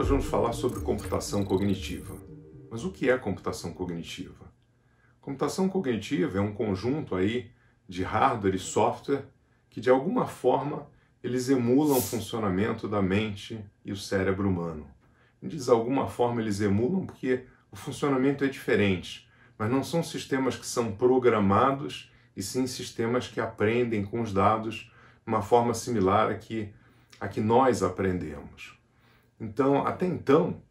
nós vamos falar sobre computação cognitiva. Mas o que é computação cognitiva? Computação cognitiva é um conjunto aí de hardware e software que de alguma forma eles emulam o funcionamento da mente e o cérebro humano. De alguma forma eles emulam porque o funcionamento é diferente, mas não são sistemas que são programados e sim sistemas que aprendem com os dados de uma forma similar a que, a que nós aprendemos. Então, até então,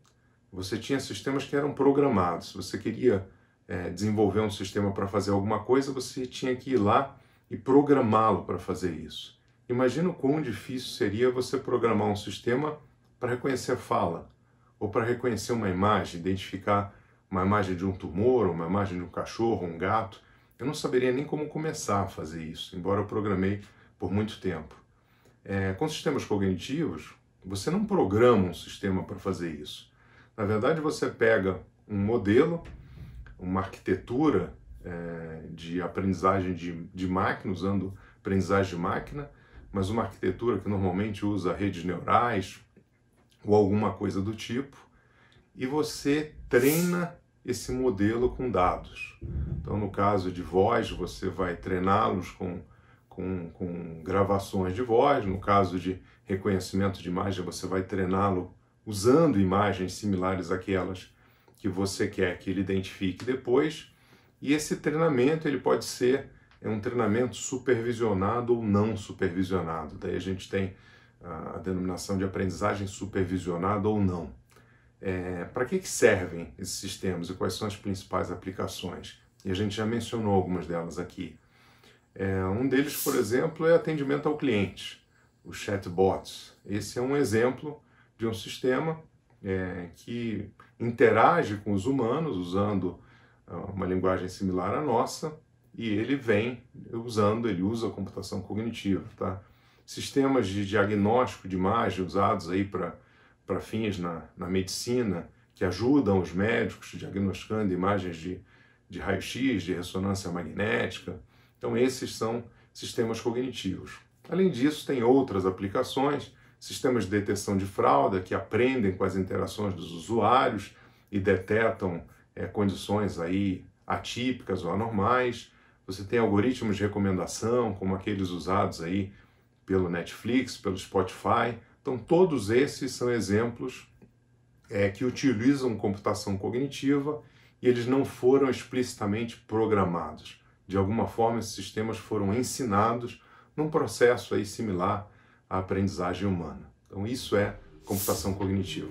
você tinha sistemas que eram programados. Você queria é, desenvolver um sistema para fazer alguma coisa, você tinha que ir lá e programá-lo para fazer isso. Imagina o quão difícil seria você programar um sistema para reconhecer fala, ou para reconhecer uma imagem, identificar uma imagem de um tumor, uma imagem de um cachorro, um gato. Eu não saberia nem como começar a fazer isso, embora eu programei por muito tempo. É, com sistemas cognitivos, você não programa um sistema para fazer isso. Na verdade, você pega um modelo, uma arquitetura é, de aprendizagem de, de máquina, usando aprendizagem de máquina, mas uma arquitetura que normalmente usa redes neurais ou alguma coisa do tipo, e você treina esse modelo com dados. Então, no caso de voz, você vai treiná-los com com, com gravações de voz. No caso de reconhecimento de imagem, você vai treiná-lo usando imagens similares àquelas que você quer que ele identifique depois. E esse treinamento ele pode ser é um treinamento supervisionado ou não supervisionado. Daí a gente tem a denominação de aprendizagem supervisionada ou não. É, Para que, que servem esses sistemas e quais são as principais aplicações? E a gente já mencionou algumas delas aqui. É, um deles, por exemplo, é atendimento ao cliente, o chatbots. Esse é um exemplo de um sistema é, que interage com os humanos usando ah, uma linguagem similar à nossa e ele vem usando, ele usa a computação cognitiva, tá? Sistemas de diagnóstico de imagem usados aí para fins na, na medicina, que ajudam os médicos diagnosticando imagens de, de raio-x, de ressonância magnética, então, esses são sistemas cognitivos. Além disso, tem outras aplicações, sistemas de detecção de fraude que aprendem com as interações dos usuários e detectam é, condições aí atípicas ou anormais. Você tem algoritmos de recomendação, como aqueles usados aí pelo Netflix, pelo Spotify. Então, todos esses são exemplos é, que utilizam computação cognitiva e eles não foram explicitamente programados. De alguma forma, esses sistemas foram ensinados num processo aí similar à aprendizagem humana. Então, isso é computação cognitiva.